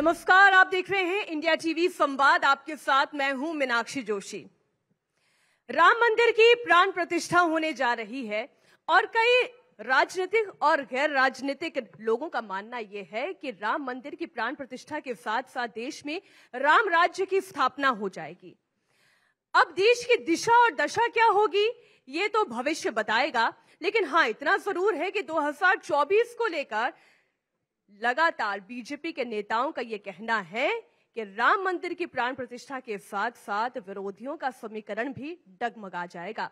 नमस्कार आप देख रहे हैं इंडिया टीवी संवाद आपके साथ मैं हूं मीनाक्षी जोशी राम मंदिर की प्राण प्रतिष्ठा होने जा रही है और कई राजनीतिक और गैर राजनीतिक लोगों का मानना यह है कि राम मंदिर की प्राण प्रतिष्ठा के साथ साथ देश में राम राज्य की स्थापना हो जाएगी अब देश की दिशा और दशा क्या होगी ये तो भविष्य बताएगा लेकिन हाँ इतना जरूर है कि 2024 को लेकर लगातार बीजेपी के नेताओं का यह कहना है कि राम मंदिर की प्राण प्रतिष्ठा के साथ साथ विरोधियों का समीकरण भी डगमगा जाएगा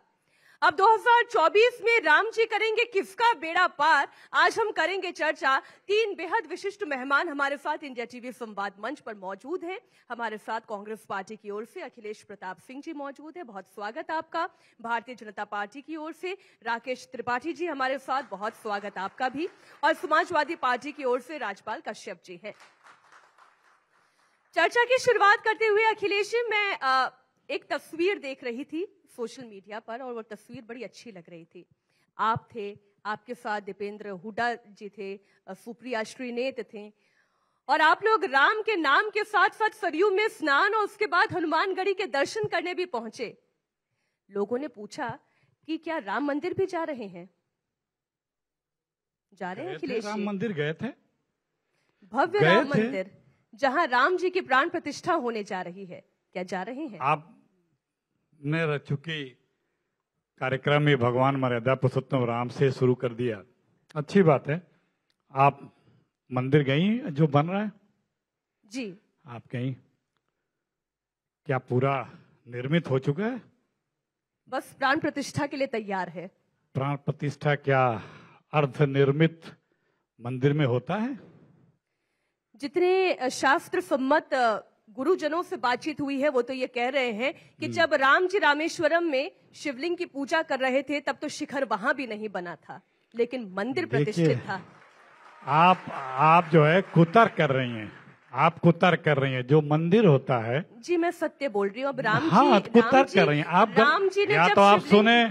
अब 2024 में राम जी करेंगे किसका बेड़ा पार आज हम करेंगे चर्चा तीन बेहद विशिष्ट मेहमान हमारे साथ इंडिया टीवी संवाद मंच पर मौजूद हैं हमारे साथ कांग्रेस पार्टी की ओर से अखिलेश प्रताप सिंह जी मौजूद है बहुत स्वागत आपका भारतीय जनता पार्टी की ओर से राकेश त्रिपाठी जी हमारे साथ बहुत स्वागत आपका भी और समाजवादी पार्टी की ओर से राज्यपाल कश्यप जी है चर्चा की शुरुआत करते हुए अखिलेश जी मैं एक तस्वीर देख रही थी सोशल मीडिया पर और वो तस्वीर बड़ी अच्छी लग रही थी आप थे आपके साथ दीपेंद्र हुडा जी थे सुप्रिया श्रीनेत थे और आप लोग राम के नाम के साथ साथ सरयू में स्नान और उसके बाद हनुमानगढ़ी के दर्शन करने भी पहुंचे लोगों ने पूछा कि क्या राम मंदिर भी जा रहे हैं जा रहे हैं किले राम मंदिर गए थे भव्य राम मंदिर जहां राम जी की प्राण प्रतिष्ठा होने जा रही है क्या जा रहे हैं आप ने चूंकि कार्यक्रम में भगवान मर्यादा पुरुषोत्तम राम से शुरू कर दिया अच्छी बात है आप मंदिर गई जो बन रहा है जी आप गई क्या पूरा निर्मित हो चुका है बस प्राण प्रतिष्ठा के लिए तैयार है प्राण प्रतिष्ठा क्या अर्ध निर्मित मंदिर में होता है जितने शास्त्र सम्मत गुरुजनों से बातचीत हुई है वो तो ये कह रहे हैं कि हम्म। जब राम जी रामेश्वरम में शिवलिंग की पूजा कर रहे थे तब तो शिखर वहां भी नहीं बना था लेकिन मंदिर प्रतिष्ठित था आप आप जो है कुतर कर रही हैं आप कुतर कर रही हैं जो मंदिर होता है जी मैं सत्य बोल रही हूँ अब राम हाँ, जी कुतर कर रही हैं आप राम जी ने या तो आप सुने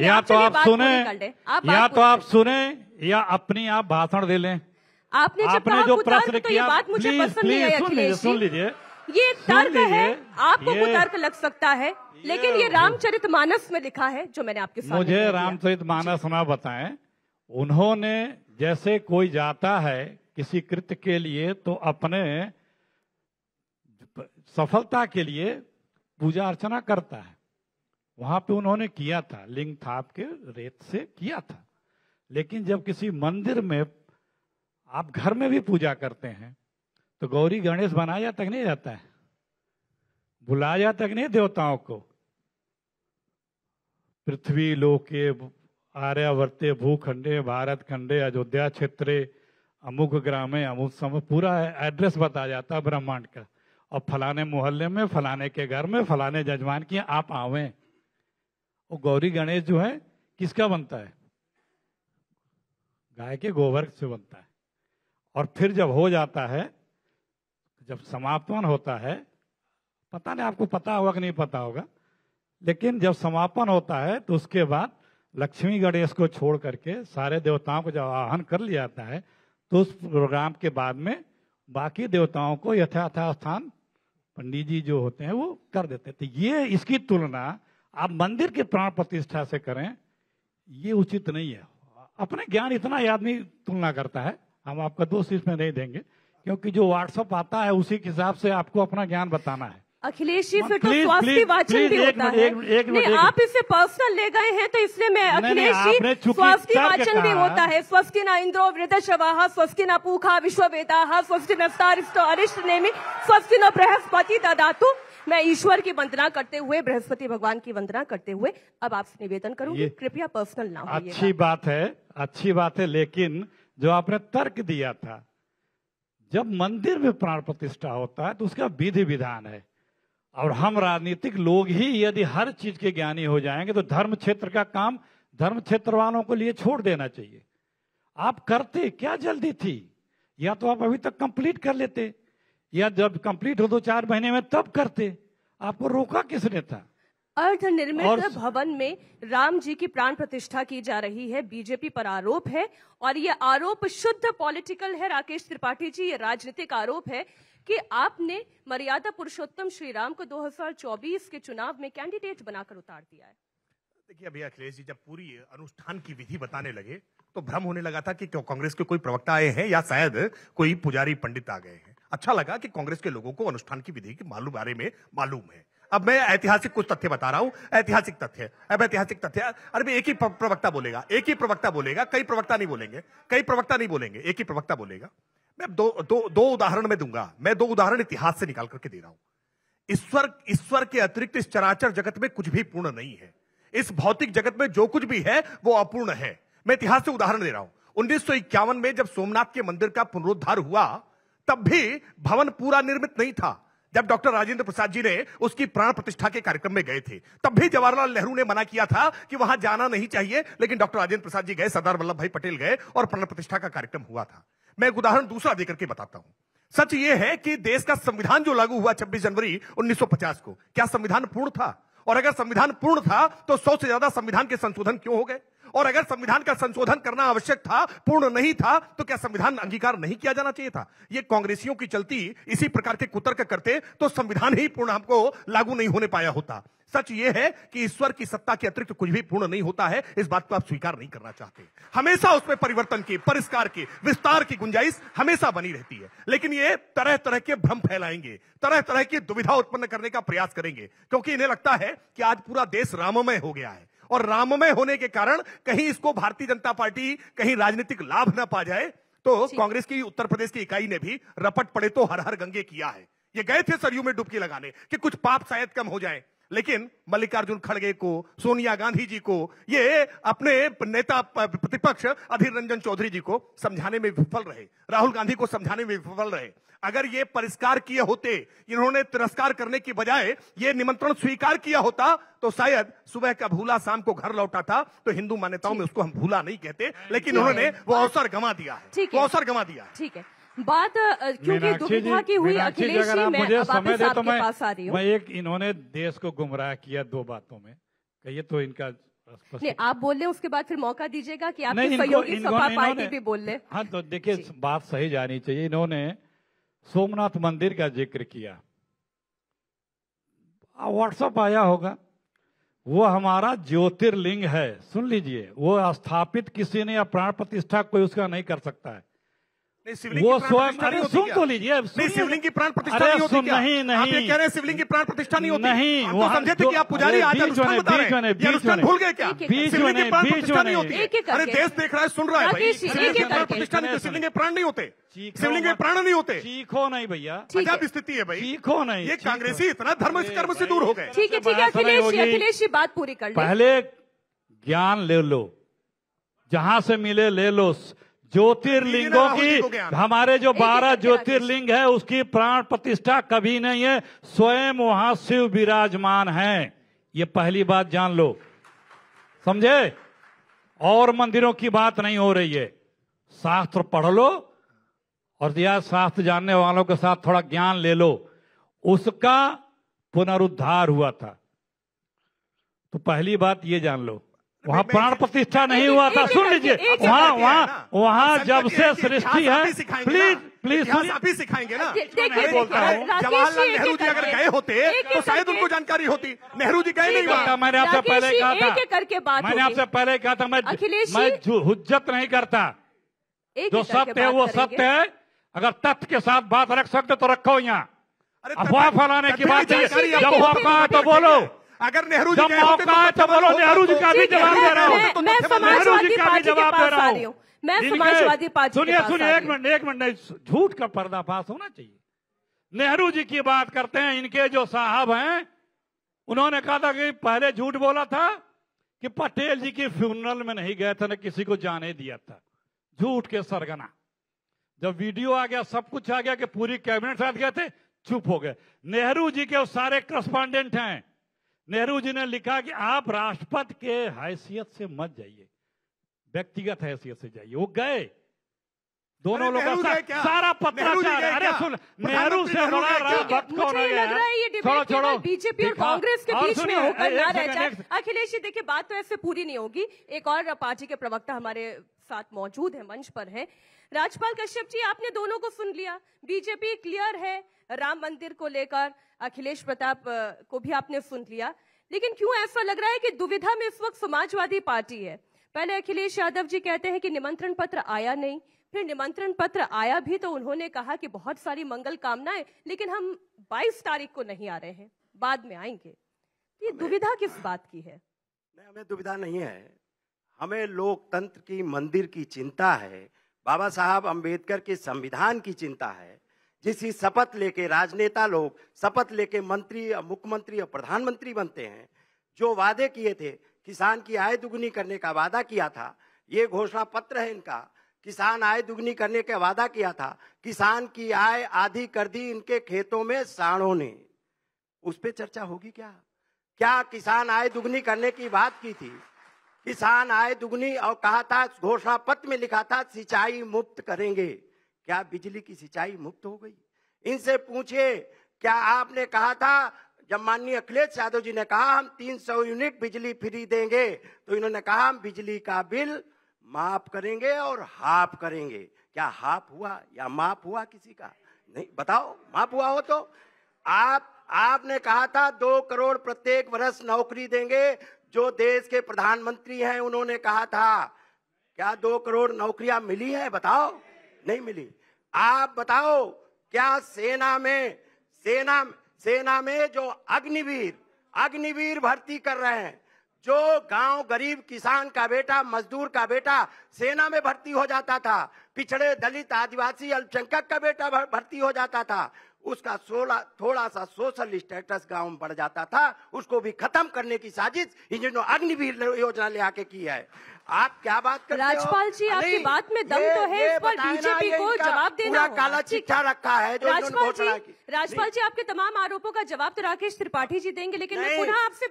या तो, तो आप सुने या तो आप सुने या अपनी आप भाषण दे लें आपने, आपने जो प्रश्न तो किया तो बात मुझे प्लीज, पसंद प्लीज, नहीं आई सुन लीजिए सुन लीजिए ये तर्क है आपको ये... तर्क लग सकता है लेकिन ये रामचरित मानस में लिखा है जो मैंने आपके सामने मुझे रामचरित मानस ना बताए उन्होंने जैसे कोई जाता है किसी कृत्य के लिए तो अपने सफलता के लिए पूजा अर्चना करता है वहां पे उन्होंने किया था लिंग थाप के रेत से किया था लेकिन जब किसी मंदिर में आप घर में भी पूजा करते हैं तो गौरी गणेश बनाया तक नहीं जाता है बुलाया तक नहीं देवताओं को पृथ्वी लोके आर्यावर्ते भूखंडे भारत खंडे अयोध्या क्षेत्रे अमुक ग्रामे अमुक समय पूरा एड्रेस बता जाता है ब्रह्मांड का और फलाने मोहल्ले में फलाने के घर में फलाने जजमान की आप आवे और गौरी गणेश जो है किसका बनता है गाय के गोबर से बनता है और फिर जब हो जाता है जब समापन होता है पता नहीं आपको पता होगा कि नहीं पता होगा लेकिन जब समापन होता है तो उसके बाद लक्ष्मी गणेश को छोड़ करके सारे देवताओं को जब आह्वान कर लिया जाता है तो उस प्रोग्राम के बाद में बाकी देवताओं को यथाथा स्थान पंडित जी जो होते हैं वो कर देते हैं तो ये इसकी तुलना आप मंदिर के प्राण प्रतिष्ठा से करें ये उचित नहीं है अपने ज्ञान इतना आदमी तुलना करता है हम आपका दोष इसमें नहीं देंगे क्योंकि जो व्हाट्सअप आता है उसी के हिसाब से आपको अपना ज्ञान बताना है अखिलेश जी फिर तो स्वास्थ्य वाचन भी होता है नहीं आप इसे पर्सनल ले गए हैं तो इसलिए मैं अखिलेश जी स्वास्थ्य वाचन भी होता है स्वस्थ न इंद्रो वृद शवाह स्वस्थ न पूखा विश्व स्वस्थ नस्तारिष्ट अरिष्ट नेमि स्वस्थ न बृहस्पति दातु मैं ईश्वर की वंदना करते हुए बृहस्पति भगवान की वंदना करते हुए अब आपसे निवेदन करूँ कृपया पर्सनल ना अच्छी बात है अच्छी बात है लेकिन जो आपने तर्क दिया था जब मंदिर में प्राण प्रतिष्ठा होता है तो उसका विधि विधान है और हम राजनीतिक लोग ही यदि हर चीज के ज्ञानी हो जाएंगे तो धर्म क्षेत्र का काम धर्म क्षेत्र वालों को लिए छोड़ देना चाहिए आप करते क्या जल्दी थी या तो आप अभी तक कंप्लीट कर लेते या जब कंप्लीट हो दो चार महीने में तब करते आपको रोका किसने था अर्ध निर्मित भवन में राम जी की प्राण प्रतिष्ठा की जा रही है बीजेपी पर आरोप है और ये आरोप शुद्ध पॉलिटिकल है राकेश त्रिपाठी जी ये राजनीतिक आरोप है कि आपने मर्यादा पुरुषोत्तम श्री राम को 2024 के चुनाव में कैंडिडेट बनाकर उतार दिया है देखिए अभी अखिलेश जी जब पूरी अनुष्ठान की विधि बताने लगे तो भ्रम होने लगा था कि कांग्रेस के कोई प्रवक्ता आए हैं या शायद कोई पुजारी पंडित आ गए हैं अच्छा लगा कि कांग्रेस के लोगों को अनुष्ठान की विधि के मालूम बारे में मालूम है अब मैं ऐतिहासिक कुछ तथ्य बता रहा हूं ऐतिहासिक तथ्य अब ऐतिहासिक तथ्य अरे एक ही प्रवक्ता बोलेगा एक ही प्रवक्ता बोलेगा कई प्रवक्ता नहीं बोलेंगे कई प्रवक्ता नहीं बोलेंगे एक ही प्रवक्ता बोलेगा मैं दो दो दो उदाहरण में दूंगा मैं दो उदाहरण इतिहास से निकाल करके दे रहा हूं ईश्वर ईश्वर के अतिरिक्त इस चराचर जगत में कुछ भी पूर्ण नहीं है इस भौतिक जगत में जो कुछ भी है वो अपूर्ण है मैं इतिहास से उदाहरण दे रहा हूं उन्नीस में जब सोमनाथ के मंदिर का पुनरुद्धार हुआ तब भी भवन पूरा निर्मित नहीं था जब डॉक्टर राजेंद्र प्रसाद जी ने उसकी प्राण प्रतिष्ठा के कार्यक्रम में गए थे तब भी जवाहरलाल नेहरू ने मना किया था कि वहां जाना नहीं चाहिए लेकिन डॉक्टर राजेंद्र प्रसाद जी गए सरदार वल्लभ भाई पटेल गए और प्राण प्रतिष्ठा का कार्यक्रम हुआ था मैं एक उदाहरण दूसरा देकर के बताता हूं सच ये है कि देश का संविधान जो लागू हुआ छब्बीस जनवरी उन्नीस को क्या संविधान पूर्ण था और अगर संविधान पूर्ण था तो सौ से ज्यादा संविधान के संशोधन क्यों हो गए और अगर संविधान का संशोधन करना आवश्यक था पूर्ण नहीं था तो क्या संविधान अंगीकार नहीं किया जाना चाहिए था ये कांग्रेसियों की चलती इसी प्रकार के कुतर्क करते तो संविधान ही पूर्ण हमको लागू नहीं होने पाया होता सच यह है कि ईश्वर की सत्ता के अतिरिक्त कुछ भी पूर्ण नहीं होता है इस बात को आप स्वीकार नहीं करना चाहते हमेशा उसमें परिवर्तन की परिष्कार की विस्तार की गुंजाइश हमेशा बनी रहती है लेकिन ये तरह तरह के भ्रम फैलाएंगे तरह तरह की दुविधा उत्पन्न करने का प्रयास करेंगे क्योंकि इन्हें लगता है कि आज पूरा देश राममय हो गया है और राममय होने के कारण कहीं इसको भारतीय जनता पार्टी कहीं राजनीतिक लाभ ना पा जाए तो कांग्रेस की उत्तर प्रदेश की इकाई ने भी रपट पड़े तो हर हर गंगे किया है ये गए थे सरयू में डुबकी लगाने कि कुछ पाप शायद कम हो जाए लेकिन मल्लिकार्जुन खड़गे को सोनिया गांधी जी को ये अपने नेता प्रतिपक्ष अधीर रंजन चौधरी जी को समझाने में विफल रहे राहुल गांधी को समझाने में विफल रहे अगर ये परिष्कार किए होते इन्होंने तिरस्कार करने की बजाय ये निमंत्रण स्वीकार किया होता तो शायद सुबह का भूला शाम को घर लौटा था तो हिंदू मान्यताओं में उसको हम भूला नहीं कहते लेकिन उन्होंने वो अवसर गवा दिया है वो अवसर गवा दिया ठीक है बात क्योंकि दुविधा की हुई अखिलेश जी मैं मुझे समय दे तो मैं, पास आ रही मैं एक इन्होंने देश को गुमराह किया दो बातों में कहिए तो इनका नहीं आप बोल ले उसके बाद फिर मौका दीजिएगा कि आप सहयोगी सपा पार्टी भी बोल ले हाँ तो देखिए बात सही जानी चाहिए इन्होंने सोमनाथ मंदिर का जिक्र किया व्हाट्सअप आया होगा वो हमारा ज्योतिर्लिंग है सुन लीजिए वो स्थापित किसी ने या प्राण प्रतिष्ठा कोई उसका नहीं कर सकता है वो स्वयं अरे सुन तो लीजिए शिवलिंग की प्राण प्रतिष्ठा नहीं होती क्या? नहीं नहीं आप ये कह रहे हैं शिवलिंग की प्राण प्रतिष्ठा नहीं होती नहीं वो तो समझे थे कि आप पुजारी आज अनुष्ठान बता रहे हैं अनुष्ठान भूल गए क्या शिवलिंग की प्राण प्रतिष्ठा नहीं होती अरे देश देख रहा है सुन रहा है शिवलिंग की प्राण प्रतिष्ठा नहीं होती शिवलिंग के प्राण नहीं होते शिवलिंग के प्राण नहीं होते सीखो नहीं भैया क्या स्थिति है भाई सीखो नहीं ये कांग्रेसी इतना धर्म कर्म से दूर हो गए ठीक है ठीक है अखिलेश अखिलेश जी बात पूरी कर पहले ज्ञान ले लो जहां से मिले ले लो ज्योतिर्लिंगों की हमारे जो बारह ज्योतिर्लिंग है उसकी प्राण प्रतिष्ठा कभी नहीं है स्वयं वहां शिव विराजमान है ये पहली बात जान लो समझे और मंदिरों की बात नहीं हो रही है शास्त्र पढ़ लो और दिया शास्त्र जानने वालों के साथ थोड़ा ज्ञान ले लो उसका पुनरुद्धार हुआ था तो पहली बात ये जान लो वहाँ प्राण प्रतिष्ठा नहीं हुआ था सुन लीजिए वहाँ वहाँ वहाँ जब से सृष्टि है प्लीज प्लीज आप ही सिखाएंगे ना मैं बोलता हूँ जवाहरलाल नेहरू जी अगर गए होते तो शायद उनको जानकारी होती नेहरू जी गए नहीं बोलता मैंने आपसे पहले कहा था मैंने आपसे पहले कहा था मैं मैं हुज्जत नहीं करता जो सत्य है वो सत्य है अगर तथ्य के साथ बात रख सकते तो रखो यहाँ अफवाह फैलाने की बात जब हुआ तो बोलो अगर नेहरू जी तो मौका बोलो नेहरू जी का भी जवाब दे रहा हूँ तो नेहरू जी का भी जवाब दे रहा हूँ मैं समाजवादी पार्टी सुनिए सुनिए एक मिनट एक मिनट नहीं झूठ का पर्दाफाश होना चाहिए नेहरू जी की बात करते हैं इनके जो साहब हैं उन्होंने कहा था कि पहले झूठ बोला था कि पटेल जी की फ्यूनरल में नहीं गए थे ना किसी को जाने दिया था झूठ के सरगना जब वीडियो आ गया सब कुछ आ गया कि पूरी कैबिनेट साथ गए थे चुप हो गए नेहरू जी के वो सारे करस्पॉन्डेंट हैं नेहरू जी ने लिखा कि आप राष्ट्रपति के हैसियत से मत जाइए व्यक्तिगत हैसियत से जाइए वो गए दोनों लोग सारा पत्राचार अरे सुन नेहरू से बड़ा कौन है लग रहा है ये डिबेट बीजेपी और कांग्रेस के बीच में होकर ना रह जाए अखिलेश जी देखिए बात तो ऐसे पूरी नहीं होगी एक और पार्टी के प्रवक्ता हमारे साथ मौजूद है मंच पर है राजपाल कश्यप जी आपने दोनों को सुन लिया बीजेपी क्लियर है राम मंदिर को लेकर अखिलेश प्रताप को भी आपने सुन लिया लेकिन क्यों ऐसा लग रहा है कि दुविधा में इस वक्त समाजवादी पार्टी है पहले अखिलेश यादव जी कहते हैं कि निमंत्रण पत्र आया नहीं फिर निमंत्रण पत्र आया भी तो उन्होंने कहा कि बहुत सारी मंगल कामनाएं लेकिन हम 22 तारीख को नहीं आ रहे हैं बाद में आएंगे ये दुविधा किस बात की है नहीं हमें दुविधा नहीं है हमें लोकतंत्र की मंदिर की चिंता है बाबा साहब अम्बेडकर के संविधान की चिंता है जिसकी शपथ लेके राजनेता लोग शपथ लेके मंत्री मुख्यमंत्री और प्रधानमंत्री बनते हैं जो वादे किए थे किसान की आय दुगनी करने का वादा किया था ये घोषणा पत्र है इनका किसान आय दुगनी करने का वादा किया था किसान की आय आधी कर दी इनके खेतों में साणों ने उस पर चर्चा होगी क्या क्या किसान आय दुगनी करने की बात की थी किसान आय दुगनी और कहा था घोषणा पत्र में लिखा था सिंचाई मुक्त करेंगे क्या बिजली की सिंचाई मुक्त हो गई इनसे पूछिए क्या आपने कहा था जब माननीय अखिलेश यादव जी ने कहा हम 300 यूनिट बिजली फ्री देंगे तो इन्होंने कहा हम बिजली का बिल माफ करेंगे और हाफ करेंगे क्या हाफ हुआ या माफ हुआ किसी का नहीं बताओ माफ हुआ हो तो आप आपने कहा था दो करोड़ प्रत्येक वर्ष नौकरी देंगे जो देश के प्रधानमंत्री हैं उन्होंने कहा था क्या दो करोड़ नौकरियां मिली है बताओ नहीं मिली आप बताओ क्या सेना में सेना सेना में जो अग्निवीर अग्निवीर भर्ती कर रहे हैं जो गांव गरीब किसान का बेटा मजदूर का बेटा सेना में भर्ती हो जाता था पिछड़े दलित आदिवासी अल्पसंख्यक का बेटा भर्ती हो जाता था उसका सोलह थोड़ा सा सोशल स्टेटस गांव में बढ़ जाता था उसको भी खत्म करने की साजिश इन अग्निवीर योजना ले आके की है आप क्या बात करते राजपाल जी आपकी बात में दम तो है इस पर बीजेपी को जवाब देना काला चिट्ठा रखा है राजपाल जी राजपाल जी आपके तमाम आरोपों का जवाब तो राकेश त्रिपाठी जी देंगे लेकिन मैं पुनः आपसे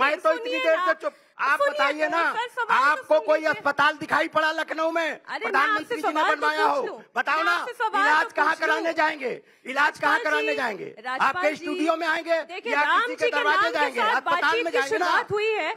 मैं तो इतनी देर चुप आप बताइए ना तो आपको कोई अस्पताल दिखाई पड़ा लखनऊ में प्रधानमंत्री जी ने तो बनवाया हो बताओ ना इलाज तो कहाँ कराने जाएंगे इलाज कहाँ हाँ कराने जाएंगे आपके स्टूडियो में आएंगे या किसी के दरवाजे जाएंगे अस्पताल में जाएंगे ना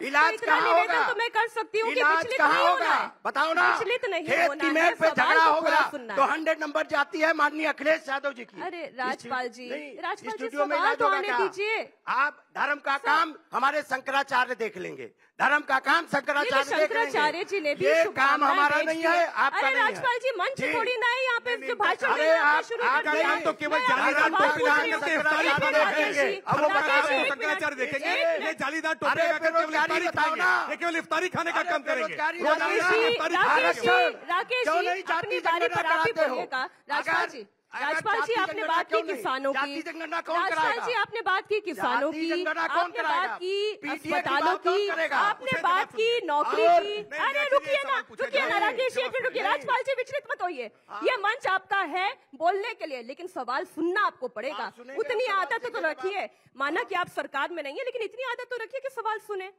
इलाज कहाँ होगा तो मैं कर सकती हूँ आज कहाँ होगा बताओ ना खेत पे झगड़ा तो होगा तो हंड्रेड नंबर जाती है माननीय अखिलेश यादव जी की अरे राजपाल जी राजपाल जी स्टूडियो में तो इलाज होगा आप धर्म का काम हमारे शंकराचार्य देख लेंगे धर्म का काम शंकराचार्य शंकराचार्य जी ने भी ये काम हमारा नहीं है आपका अरे राजपाल जी मंच थोड़ी ना है यहाँ पे जो भाषण अरे आप आपका काम तो केवल जालीदार शंकराचार्य देखेंगे ये जालीदार टोपी केवल इफ्तारी खाने का काम करेंगे राकेश जी राकेश जी अपनी बारी पर आप ही बोलिएगा राजपाल जी राजपाल जी आपने बात की किसानों की राजपाल जी आपने बात की किसानों की आपने बात की अस्पतालों की आपने बात की नौकरी की अरे रुकिए ना रुकिए ना राकेश रुकिए राजपाल जी विचलित मत होइए हाँ। ये मंच आपका है बोलने के लिए लेकिन सवाल सुनना आपको पड़ेगा हाँ, उतनी आदत तो रखिए माना की आप सरकार में नहीं है लेकिन इतनी आदत तो रखिए कि सवाल सुने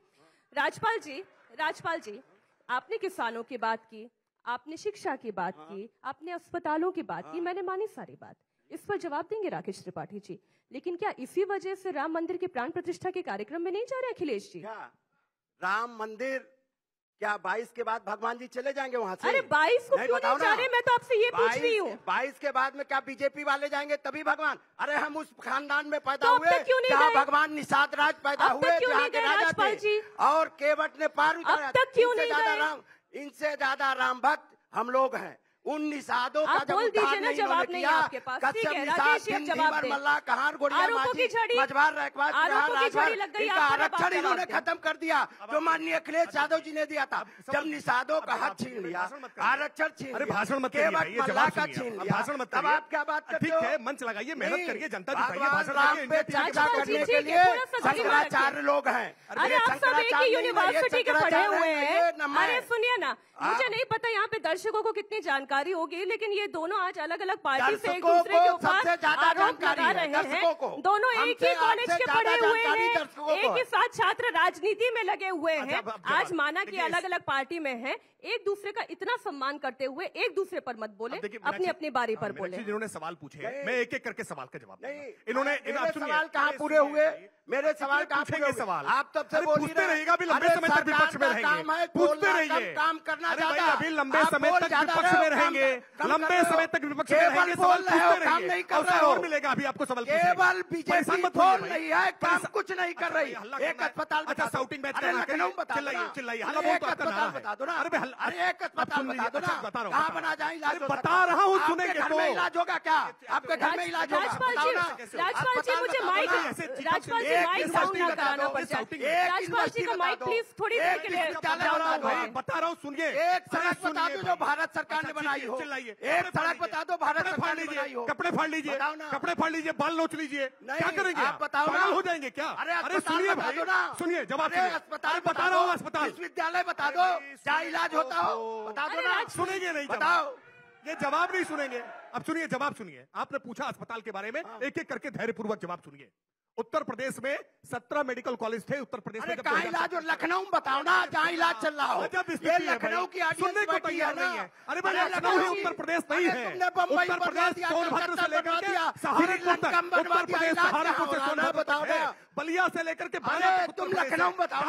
राजपाल जी राजपाल जी आपने किसानों की बात की आपने शिक्षा की बात हाँ। की आपने अस्पतालों की बात हाँ। की मैंने मानी सारी बात इस पर जवाब देंगे राकेश त्रिपाठी जी लेकिन क्या इसी वजह से राम मंदिर की प्राण प्रतिष्ठा के कार्यक्रम में नहीं जा रहे अखिलेश जी क्या राम मंदिर क्या बाईस के बाद भगवान जी चले जाएंगे वहाँ से अरे बाईस को क्यों नहीं जा रहे मैं तो आपसे ये पूछ रही हूँ बाईस के बाद में क्या बीजेपी वाले जाएंगे तभी भगवान अरे हम उस खानदान में पैदा तो हुए क्यों नहीं भगवान निषाद राज पैदा हुए और केवट ने पार उतारा क्यों नहीं राम इनसे ज्यादा राम भक्त हम लोग हैं उन निषादों का जब उठान नहीं जवाब नहीं कश्यप निषाद सिंह धीवर मल्ला कहान गोड़िया माझी मझवार रैकवार इनका आरक्षण इन्होंने खत्म कर दिया जो माननीय अखिलेश यादव जी ने दिया था जब निषादों का हक छीन लिया आरक्षण छीन भाषण मत केवट मल्ला का छीन लिया भाषण मत अब आप क्या बात करते हो मंच लगाइए मेहनत करिए जनता भगवान पे चर्चा करने के लिए शंकराचार्य लोग हैं अरे आप सब एक ही यूनिवर्सिटी के पढ़े हुए हैं अरे सुनिए ना मुझे नहीं पता यहाँ पे दर्शकों को कितनी जानकारी जानकारी होगी लेकिन ये दोनों आज अलग अलग पार्टी से एक दूसरे के ऊपर आरोप लगा रहे हैं दोनों एक ही कॉलेज के पढ़े हुए हैं एक ही साथ छात्र राजनीति में लगे हुए अच्छा, हैं आज माना की अलग अलग पार्टी में है एक दूसरे का इतना सम्मान करते हुए एक दूसरे पर मत बोले अपने अपने बारे पर हाँ, बोले जिन्होंने सवाल पूछे मैं एक एक करके सवाल का जवाब इन्होंने सवाल कहा पूरे हुए मेरे सवाल का पूछेंगे सवाल आप तब से बोल ही रहे भी लंबे समय तक विपक्ष में रहेंगे पूछते रहिए काम करना चाहता अभी लंबे समय तक विपक्ष में रहेंगे लंबे समय तक विपक्ष में रहेंगे सवाल पूछते रहिए काम नहीं कर रहा और मिलेगा अभी आपको सवाल केवल बीजेपी बोल रही है काम कुछ नहीं कर अच्छा रही एक अस्पताल अच्छा साउटिंग मैच कर रहा है चिल्लाइए चिल्लाइए हल्ला बहुत है बता दो ना अरे अरे एक अस्पताल बता दो ना अच्छा, बता रहा कहाँ बना जाए इलाज बता रहा हूं सुनेंगे तो इलाज होगा क्या आपके घर में इलाज होगा राजपाल जी मुझे माइक राजपाल जी बता रहा हूँ सुनिए एक सड़क बता दो जो भारत सरकार अच्छा, ने बनाई हो एक सड़क बता दो भारत सरकार ने कपड़े फाड़ लीजिए कपड़े फाड़ लीजिए बाल नोच लीजिए क्या करेंगे आप बताओ ना हो जाएंगे क्या अरे सुनिए भाई सुनिए जवाब अस्पताल बता रहा हूँ अस्पताल विश्वविद्यालय बता दो क्या इलाज होता हो बता दो ना सुनेंगे नहीं बताओ ये जवाब नहीं सुनेंगे अब सुनिए जवाब सुनिए आपने पूछा अस्पताल के बारे में एक एक करके धैर्यपूर्वक जवाब सुनिए उत्तर प्रदेश में सत्रह मेडिकल कॉलेज थे उत्तर प्रदेश में कहा इलाज और लखनऊ में बताओ ना जहाँ इलाज चल रहा हो ये लखनऊ की सुनने को तैयार नहीं है अरे भाई लखनऊ ही उत्तर प्रदेश नहीं है उत्तर प्रदेश सोनभद्र से लेकर के उत्तर प्रदेश सहारनपुर से बताओ बलिया से लेकर के तुम लखनऊ में बताओ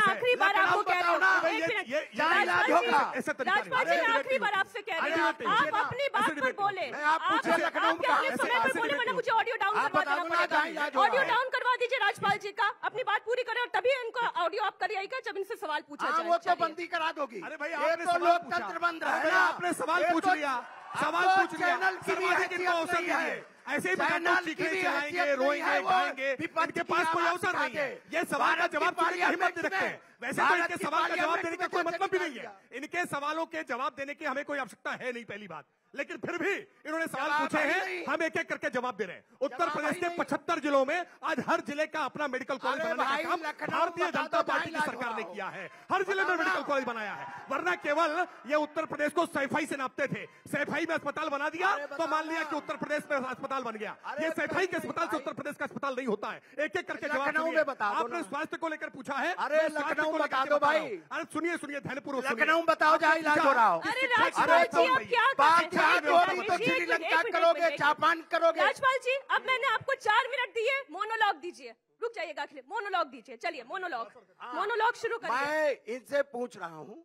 आखिरी बार आपको कह रहा हूँ इलाज होगा ऐसे आखिरी बार आपसे कह रहे हैं आप अपनी बात पर बोले आप लखनऊ मुझे ऑडियो डाउन ऑडियो डाउन करवा दीजिए राजपाल जी का अपनी बात पूरी करें और तभी इनको ऑडियो आप करिएगा जब इनसे सवाल पूछा हाँ, जाए वो तो बंदी करा दोगी अरे भाई आपने तो लोकतंत्र बंद आपने सवाल तो पूछ लिया सवाल पूछ लिया है ऐसे ही चैनल रोएंगे इनके पास कोई अवसर नहीं है ये सवाल का जवाब देने हिम्मत रखते वैसे तो इनके सवाल का जवाब देने का कोई मतलब भी नहीं है इनके सवालों के जवाब देने की हमें कोई आवश्यकता है नहीं पहली बात लेकिन फिर भी इन्होंने सवाल पूछे हैं हम एक एक करके जवाब दे रहे हैं उत्तर प्रदेश के पचहत्तर जिलों में आज हर जिले का अपना मेडिकल कॉलेज बनाने का काम भारतीय जनता पार्टी की सरकार ने किया है हर जिले में मेडिकल कॉलेज बनाया है वरना केवल ये उत्तर प्रदेश को सैफाई से नापते थे सैफाई में अस्पताल बना दिया तो मान लिया कि उत्तर प्रदेश में अस्पताल बन गया ये सैफाई के अस्पताल से उत्तर प्रदेश का अस्पताल नहीं होता है एक एक करके जवाब आपने स्वास्थ्य को लेकर पूछा है अरे तो लखनऊ बता दो भाई अरे सुनिए सुनिए धनपुर लखनऊ बताओ जहाँ इलाज हो रहा हो अरे क्या करोगे करोगे राजपाल जी अब मैंने आपको चार मिनट दिए मोनोलॉग दीजिए रुक जाइएगा मोनोलॉग दीजिए चलिए मोनोलॉग मोनोलॉग शुरू मैं इनसे पूछ रहा हूँ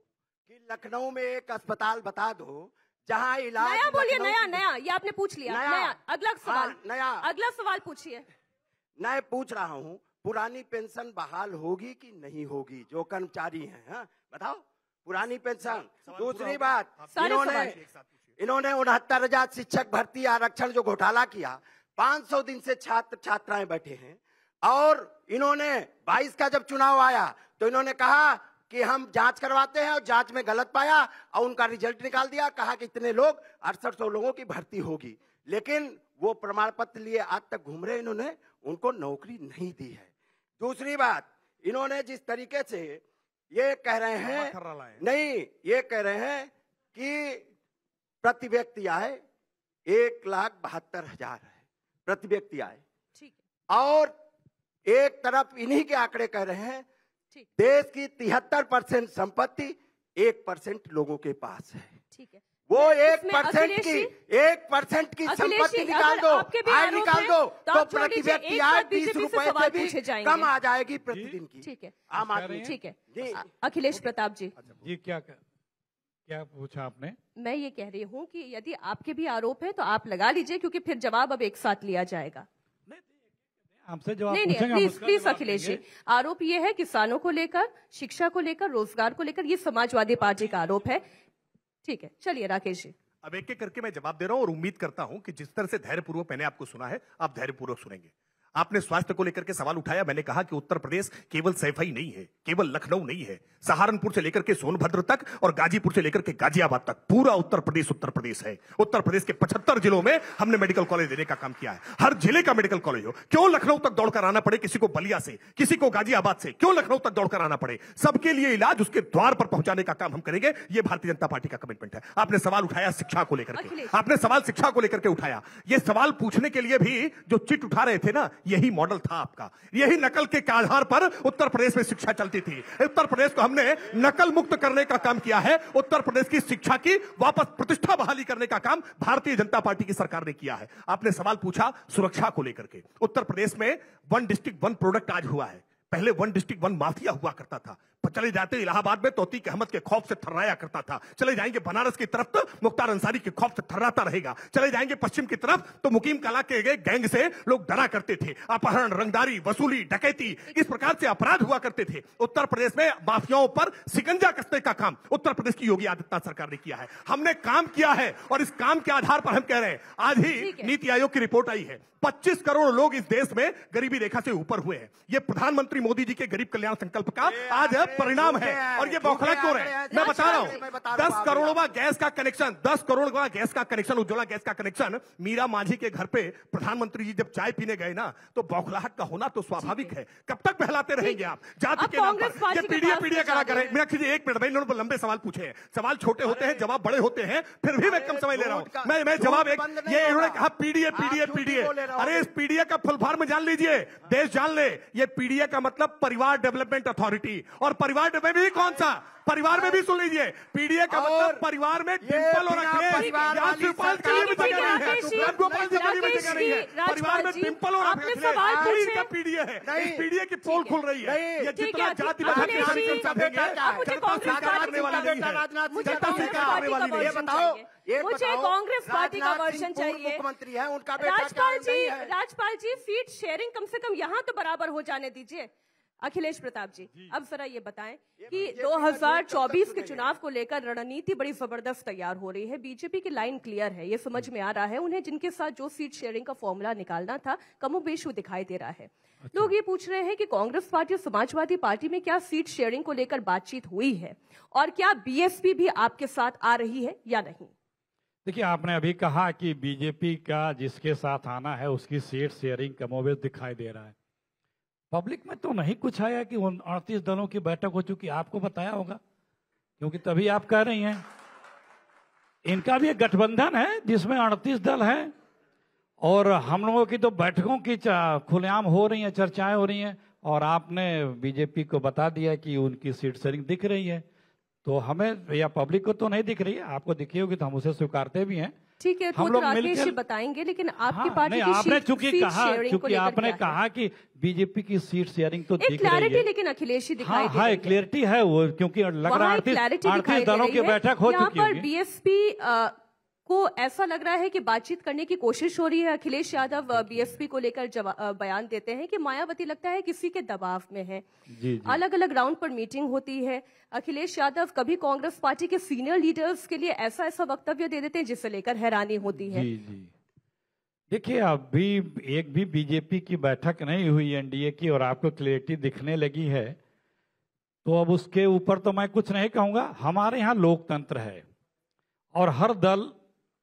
कि लखनऊ में एक अस्पताल बता दो जहाँ इलाज नया बोलिए नया नया ये आपने पूछ लिया नया, नया अगला हाँ, सवाल नया अगला सवाल पूछिए मैं पूछ रहा हूँ पुरानी पेंशन बहाल होगी कि नहीं होगी जो कर्मचारी हैं हाँ, बताओ पुरानी पेंशन दूसरी बात इन्होंने इन्होंने उनहत्तर हजार शिक्षक भर्ती आरक्षण जो घोटाला किया 500 दिन से छात्र छात्राएं बैठे हैं और इन्होंने 22 का जब चुनाव आया तो इन्होंने कहा कि हम जांच करवाते हैं और जांच में गलत पाया और उनका रिजल्ट निकाल दिया कहा कि इतने लोग अड़सठ सौ लोगों की भर्ती होगी लेकिन वो प्रमाण पत्र लिए आज तक घूम रहे इन्होंने उनको नौकरी नहीं दी है दूसरी बात इन्होंने जिस तरीके से ये कह रहे हैं नहीं ये कह रहे हैं कि प्रति व्यक्ति आए एक लाख बहत्तर हजार है प्रति व्यक्ति आए ठीक और एक तरफ इन्हीं के आंकड़े कह रहे हैं देश की तिहत्तर परसेंट संपत्ति एक परसेंट लोगों के पास है ठीक है वो तो एक परसेंट की एक परसेंट की संपत्ति निकाल दो आय निकाल दो तो, तो प्रति व्यक्ति आय बीस रूपए से भी कम आ जाएगी प्रतिदिन की ठीक है आम आदमी ठीक है अखिलेश प्रताप जी जी क्या कह क्या पूछा आपने मैं ये कह रही हूँ कि यदि आपके भी आरोप है तो आप लगा लीजिए क्योंकि फिर जवाब अब एक साथ लिया जाएगा जवाब नहीं नहीं प्लीज प्लीज अखिलेश जी आरोप ये है किसानों को लेकर शिक्षा को लेकर रोजगार को लेकर ये समाजवादी पार्टी का आरोप है ठीक है चलिए राकेश जी अब एक एक करके मैं जवाब दे रहा हूँ और उम्मीद करता हूँ कि जिस तरह से धैर्यपूर्वक मैंने आपको सुना है आप धैर्यपूर्वक सुनेंगे आपने स्वास्थ्य को लेकर के सवाल उठाया मैंने कहा कि उत्तर प्रदेश केवल सैफाई नहीं है केवल लखनऊ नहीं है सहारनपुर से लेकर के सोनभद्र तक और गाजीपुर से लेकर के गाजियाबाद तक पूरा उत्तर प्रदेश उत्तर प्रदेश है उत्तर प्रदेश के पचहत्तर जिलों में हमने मेडिकल कॉलेज देने का काम किया है हर जिले का मेडिकल कॉलेज हो क्यों लखनऊ तक दौड़कर आना पड़े किसी को बलिया से किसी को गाजियाबाद से क्यों लखनऊ तक दौड़कर आना पड़े सबके लिए इलाज उसके द्वार पर पहुंचाने का काम हम करेंगे ये भारतीय जनता पार्टी का कमिटमेंट है आपने सवाल उठाया शिक्षा को लेकर के आपने सवाल शिक्षा को लेकर के उठाया ये सवाल पूछने के लिए भी जो चिट उठा रहे थे ना यही मॉडल था आपका यही नकल के आधार पर उत्तर प्रदेश में शिक्षा चलती थी उत्तर प्रदेश को हमने नकल मुक्त करने का काम किया है उत्तर प्रदेश की शिक्षा की वापस प्रतिष्ठा बहाली करने का काम भारतीय जनता पार्टी की सरकार ने किया है आपने सवाल पूछा सुरक्षा को लेकर के उत्तर प्रदेश में वन डिस्ट्रिक्ट वन प्रोडक्ट आज हुआ है पहले वन डिस्ट्रिक्ट वन माफिया हुआ करता था चले जाते इलाहाबाद में तोतीक अहमद के खौफ से थर्राया करता था चले जाएंगे बनारस की तरफ तो मुख्तार अंसारी के खौफ से थर्राता रहेगा चले जाएंगे पश्चिम की तरफ तो मुकीम कला के गए गैंग से लोग डरा करते थे अपहरण रंगदारी वसूली डकैती इस प्रकार से अपराध हुआ करते थे उत्तर प्रदेश में माफियाओं पर सिकंजा कसने का काम उत्तर प्रदेश की योगी आदित्यनाथ सरकार ने किया है हमने काम किया है और इस काम के आधार पर हम कह रहे हैं आज ही नीति आयोग की रिपोर्ट आई है 25 करोड़ लोग इस देश में गरीबी रेखा से ऊपर हुए हैं ये प्रधानमंत्री मोदी जी के गरीब कल्याण संकल्प का आज परिणाम है और ये बौखला क्यों रहे मैं बता रहा हूँ दस करोड़वा गैस का कनेक्शन दस करोड़वा गैस का कनेक्शन उज्ज्वला गैस का कनेक्शन मीरा मांझी के घर पे प्रधानमंत्री जी जब चाय पीने गए ना तो बौखलाहट का होना तो स्वाभाविक है कब तक बहलाते रहेंगे आप जाति के नाम ये पीढ़िया पीढ़िया करा करें मैं खीजिए एक मिनट भाई इन्होंने लंबे सवाल पूछे हैं सवाल छोटे होते हैं जवाब बड़े होते हैं फिर भी मैं कम समय ले रहा हूँ मैं मैं जवाब एक ये इन्होंने कहा पीडीए पीडीए पीडीए अरे इस पीडीए का फुल फॉर्म जान लीजिए देश जान ले ये पीडीए का मतलब परिवार डेवलपमेंट अथॉरिटी और परिवार में भी कौन सा परिवार में भी सुन लीजिए पीडीए का मतलब परिवार में डिम्पल और अखिलेश रामगोपाल जी भी है परिवार में डिम्पल और पीडीए है पीडीए की पोल खुल रही है ये जितना जाति बताओ मुझे कांग्रेस पार्टी का वर्षन चाहिए मुख्यमंत्री है उनका राजपाल जी राजपाल जी सीट शेयरिंग कम से कम यहाँ तो बराबर हो जाने दीजिए अखिलेश प्रताप जी, जी। अब जरा ये बताएं कि 2024 के चुनाव को लेकर रणनीति बड़ी जबरदस्त तैयार हो रही है बीजेपी की लाइन क्लियर है ये समझ में आ रहा है उन्हें जिनके साथ जो सीट शेयरिंग का फॉर्मूला निकालना था कमो दिखाई दे रहा है अच्छा। लोग ये पूछ रहे हैं कि कांग्रेस पार्टी और समाजवादी पार्टी में क्या सीट शेयरिंग को लेकर बातचीत हुई है और क्या बीएसपी भी आपके साथ आ रही है या नहीं देखिए आपने अभी कहा कि बीजेपी का जिसके साथ आना है उसकी सीट शेयरिंग कमोबेश दिखाई दे रहा है पब्लिक में तो नहीं कुछ आया कि अड़तीस दलों की बैठक हो चुकी आपको बताया होगा क्योंकि तभी आप कह रही हैं इनका भी एक गठबंधन है जिसमें अड़तीस दल हैं और हम लोगों की तो बैठकों की खुलेआम हो रही हैं चर्चाएं हो रही हैं और आपने बीजेपी को बता दिया कि उनकी सीट शेयरिंग दिख रही है तो हमें या पब्लिक को तो नहीं दिख रही है आपको दिखी होगी तो हम उसे स्वीकारते भी हैं ठीक है हम लोग मिलकर बताएंगे लेकिन हाँ, आपकी हाँ, पार्टी की आपने चूंकि कहा क्योंकि आपने कहा कि बीजेपी की सीट शेयरिंग तो दिख रही है लेकिन अखिलेश ही दिखाई हाँ, हाँ क्लियरिटी है वो क्योंकि लग रहा है दलों की बैठक हो चुकी है बीएसपी को ऐसा लग रहा है कि बातचीत करने की कोशिश हो रही है अखिलेश यादव बीएसपी को लेकर बयान देते हैं कि मायावती लगता है किसी के दबाव में है जी, जी। अलग अलग राउंड पर मीटिंग होती है अखिलेश यादव कभी कांग्रेस पार्टी के सीनियर लीडर्स के लिए ऐसा ऐसा वक्तव्य दे देते हैं जिससे लेकर हैरानी होती है देखिए अभी एक भी बीजेपी की बैठक नहीं हुई एनडीए की और आपको क्लियरिटी दिखने लगी है तो अब उसके ऊपर तो मैं कुछ नहीं कहूंगा हमारे यहाँ लोकतंत्र है और हर दल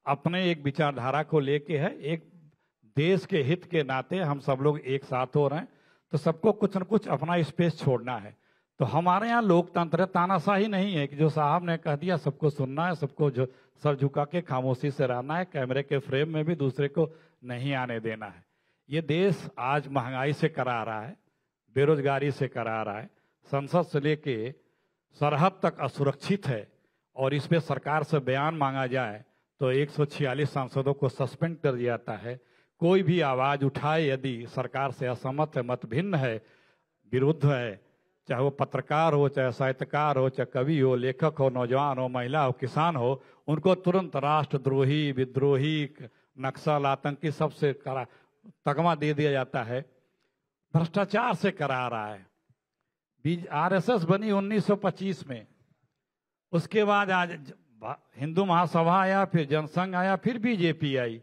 अपने एक विचारधारा को लेके है एक देश के हित के नाते हम सब लोग एक साथ हो रहे हैं तो सबको कुछ न कुछ अपना स्पेस छोड़ना है तो हमारे यहाँ लोकतंत्र तानाशाही नहीं है कि जो साहब ने कह दिया सबको सुनना है सबको जो सर झुका के खामोशी से रहना है कैमरे के फ्रेम में भी दूसरे को नहीं आने देना है ये देश आज महंगाई से करा रहा है बेरोजगारी से करा रहा है संसद से लेके सरहद तक असुरक्षित है और इस पर सरकार से बयान मांगा जाए तो 146 सांसदों को सस्पेंड कर दिया जाता है कोई भी आवाज़ उठाए यदि सरकार से असहमत है मत भिन्न है विरुद्ध है चाहे वो पत्रकार हो चाहे साहित्यकार हो चाहे कवि हो लेखक हो नौजवान हो महिला हो किसान हो उनको तुरंत राष्ट्रद्रोही विद्रोही नक्सल आतंकी सबसे करा तकमा दे दिया जाता है भ्रष्टाचार से करा रहा है बीज आरएसएस बनी 1925 में उसके बाद आज हिंदू महासभा आया फिर जनसंघ आया फिर बीजेपी आई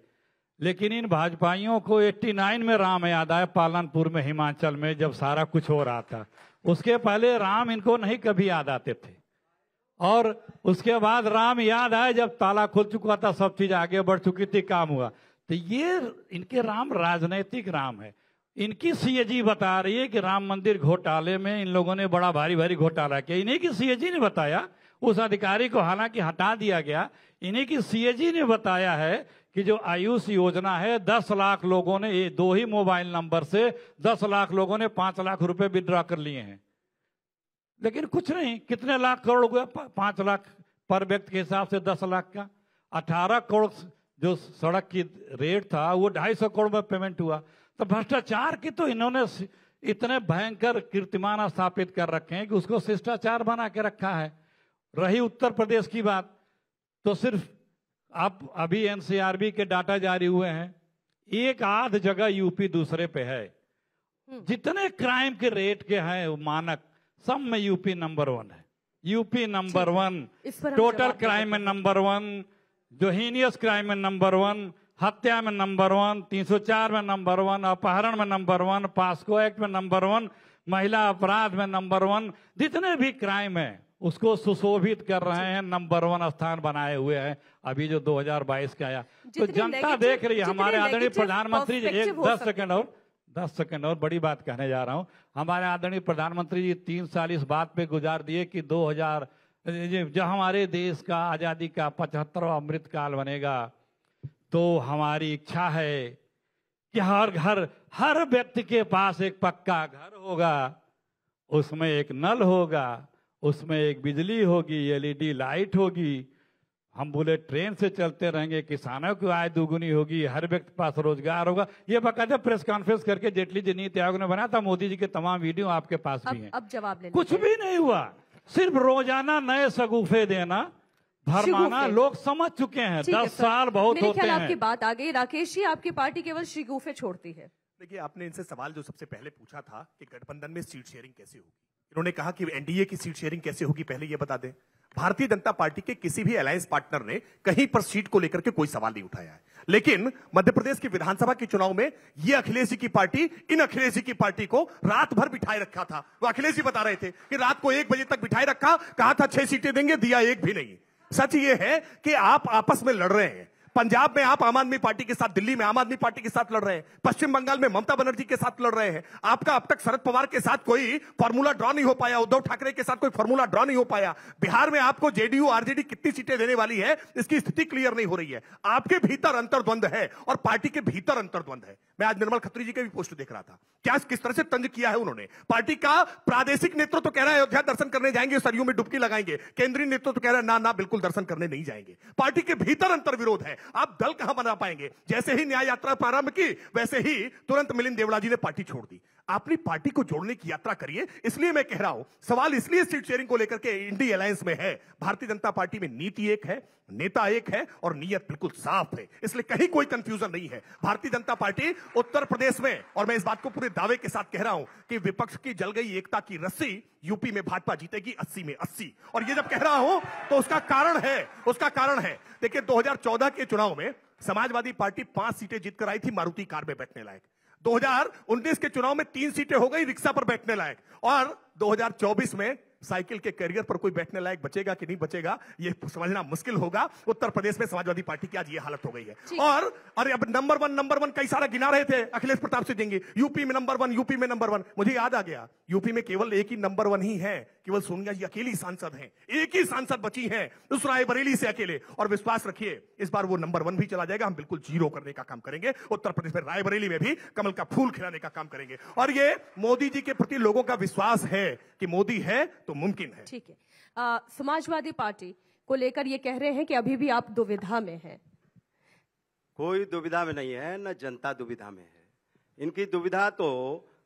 लेकिन इन भाजपाइयों को 89 में राम याद आया पालनपुर में हिमाचल में जब सारा कुछ हो रहा था उसके पहले राम इनको नहीं कभी याद आते थे और उसके बाद राम याद आए जब ताला खुल चुका था सब चीज आगे बढ़ चुकी थी काम हुआ तो ये इनके राम राजनैतिक राम है इनकी सीएजी बता रही है कि राम मंदिर घोटाले में इन लोगों ने बड़ा भारी भारी घोटाला किया इन्हीं की सीएजी ने बताया उस अधिकारी को हालांकि हटा दिया गया इन्हीं की सीएजी ने बताया है कि जो आयुष योजना है दस लाख लोगों ने ये दो ही मोबाइल नंबर से दस लाख लोगों ने पांच लाख रुपए विड्रॉ कर लिए हैं लेकिन कुछ नहीं कितने लाख करोड़ हुए पांच लाख पर व्यक्ति के हिसाब से दस लाख का अठारह करोड़ जो सड़क की रेट था वो ढाई सौ करोड़ में पेमेंट हुआ तो भ्रष्टाचार की तो इन्होंने इतने भयंकर कीर्तिमान स्थापित कर रखे हैं कि उसको शिष्टाचार बना के रखा है रही उत्तर प्रदेश की बात तो सिर्फ आप अभी एनसीआरबी के डाटा जारी हुए हैं एक आध जगह यूपी दूसरे पे है हम्म। जितने क्राइम के रेट के हैं मानक सब में यूपी नंबर वन है UP number one total crime में नंबर वन जो हीनियस क्राइम में नंबर वन हत्या में नंबर वन 304 में नंबर वन अपहरण में नंबर वन पास्को एक्ट में नंबर वन महिला अपराध में नंबर वन जितने भी क्राइम है उसको सुशोभित कर रहे हैं नंबर वन स्थान बनाए हुए हैं अभी जो 2022 का आया तो जनता देख रही है हमारे आदरणीय प्रधानमंत्री जी एक दस सेकंड और दस सेकंड और बड़ी बात कहने जा रहा हूं हमारे आदरणीय प्रधानमंत्री जी तीन साल इस बात पे गुजार दिए कि 2000 जब हमारे देश का आज़ादी का पचहत्तरवा अमृत काल बनेगा तो हमारी इच्छा है कि हर घर हर व्यक्ति के पास एक पक्का घर होगा उसमें एक नल होगा उसमें एक बिजली होगी एलईडी लाइट होगी हम बोले ट्रेन से चलते रहेंगे किसानों की आय दोगुनी होगी हर व्यक्ति पास रोजगार होगा ये बकायदा प्रेस कॉन्फ्रेंस करके जेटली जी नीति आयोग ने बनाया था मोदी जी के तमाम वीडियो आपके पास अब, भी हैं अब जवाब ले कुछ भी नहीं हुआ सिर्फ रोजाना नए सगुफे देना भरमाना लोग समझ चुके हैं दस साल बहुत होते हैं आपकी बात आ गई राकेश जी आपकी पार्टी केवल शिगुफे छोड़ती है देखिए आपने इनसे सवाल जो सबसे पहले पूछा था कि गठबंधन में सीट शेयरिंग कैसे होगी इन्होंने कहा कि एनडीए की सीट शेयरिंग कैसे होगी पहले ये बता दें भारतीय जनता पार्टी के किसी भी अलायंस पार्टनर ने कहीं पर सीट को लेकर के कोई सवाल नहीं उठाया है लेकिन मध्य प्रदेश के विधानसभा के चुनाव में यह अखिलेश जी की पार्टी इन अखिलेश जी की पार्टी को रात भर बिठाए रखा था वो अखिलेश जी बता रहे थे कि रात को एक बजे तक बिठाए रखा कहा था छह सीटें देंगे दिया एक भी नहीं सच ये है कि आप आपस में लड़ रहे हैं पंजाब में आप आम आदमी पार्टी के साथ दिल्ली में आम आदमी पार्टी के साथ लड़ रहे हैं पश्चिम बंगाल में ममता बनर्जी के साथ लड़ रहे हैं आपका अब तक शरद पवार के साथ कोई फॉर्मूला ड्रॉ नहीं हो पाया उद्धव ठाकरे के साथ कोई फॉर्मूला ड्रॉ नहीं हो पाया बिहार में आपको जेडीयू आरजेडी कितनी सीटें देने वाली है इसकी स्थिति क्लियर नहीं हो रही है आपके भीतर अंतर्द्वंद है और पार्टी के भीतर अंतर्द्वंद है मैं आज निर्मल खत्री जी के भी पोस्ट देख रहा था क्या किस तरह से तंज किया है उन्होंने पार्टी का प्रादेशिक नेतृत्व तो कह रहा है अयोध्या दर्शन करने जाएंगे सरयू में डुबकी लगाएंगे केंद्रीय नेतृत्व तो कह रहा है ना ना बिल्कुल दर्शन करने नहीं जाएंगे पार्टी के भीतर अंतर विरोध है आप दल कहां बना पाएंगे जैसे ही न्याय यात्रा प्रारंभ की वैसे ही तुरंत मिलिंद देवड़ा जी ने पार्टी छोड़ दी अपनी पार्टी को जोड़ने की यात्रा करिए इसलिए मैं कह रहा हूं सवाल इसलिए सीट शेयरिंग को लेकर के इंडी अलायंस में है भारतीय जनता पार्टी में नीति एक है नेता एक है और नीयत बिल्कुल साफ है इसलिए कहीं कोई कंफ्यूजन नहीं है भारतीय जनता पार्टी उत्तर प्रदेश में और मैं इस बात को पूरे दावे के साथ कह रहा हूं कि विपक्ष की जल गई एकता की रस्सी यूपी में भाजपा जीतेगी अस्सी में अस्सी और ये जब कह रहा हूं तो उसका कारण है उसका कारण है देखिए 2014 के चुनाव में समाजवादी पार्टी पांच सीटें जीतकर आई थी मारुति कार में बैठने लायक 2019 के चुनाव में तीन सीटें हो गई रिक्शा पर बैठने लायक और 2024 में साइकिल के करियर पर कोई बैठने लायक बचेगा कि नहीं बचेगा यह समझना मुश्किल होगा उत्तर प्रदेश में समाजवादी पार्टी की आज ये हालत हो गई है और अरे अब नंबर वन नंबर वन कई सारा गिना रहे थे अखिलेश प्रताप सिंह जी यूपी में नंबर वन यूपी में नंबर वन मुझे याद आ गया यूपी में केवल एक ही नंबर वन ही है केवल सोनिया जी अकेली सांसद हैं एक ही सांसद बची हैं दूसराय बरेली से अकेले और विश्वास रखिए इस बार वो नंबर वन भी चला जाएगा हम बिल्कुल जीरो करने का काम करेंगे उत्तर प्रदेश में रायबरेली में भी कमल का फूल खिलाने का काम करेंगे और ये मोदी जी के प्रति लोगों का विश्वास है कि मोदी है तो मुमकिन है ठीक है समाजवादी पार्टी को लेकर ये कह रहे हैं कि अभी भी आप दुविधा में है कोई दुविधा में नहीं है न जनता दुविधा में है इनकी दुविधा तो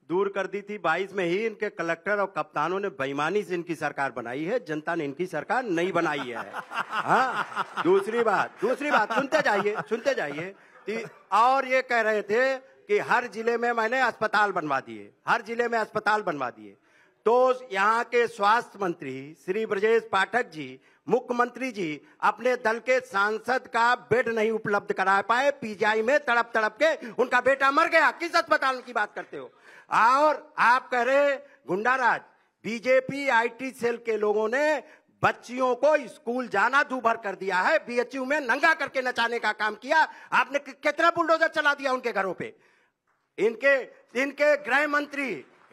दूर कर दी थी बाईस में ही इनके कलेक्टर और कप्तानों ने बेईमानी से इनकी सरकार बनाई है जनता ने इनकी सरकार नहीं बनाई है हाँ दूसरी बात दूसरी बात सुनते जाइए सुनते जाइए और ये कह रहे थे कि हर जिले में मैंने अस्पताल बनवा दिए हर जिले में अस्पताल बनवा दिए तो यहाँ के स्वास्थ्य मंत्री श्री ब्रजेश पाठक जी मुख्यमंत्री जी अपने दल के सांसद का बेड नहीं उपलब्ध करा पाए पीजीआई में तड़प तड़प के उनका बेटा मर गया किस अस्पताल की बात करते हो और आप कह रहे गुंडाराज बीजेपी आईटी सेल के लोगों ने बच्चियों को स्कूल जाना दूभर कर दिया है बीएचयू में नंगा करके नचाने का काम किया आपने कितना बुलडोजर चला दिया उनके घरों पे इनके इनके गृह मंत्री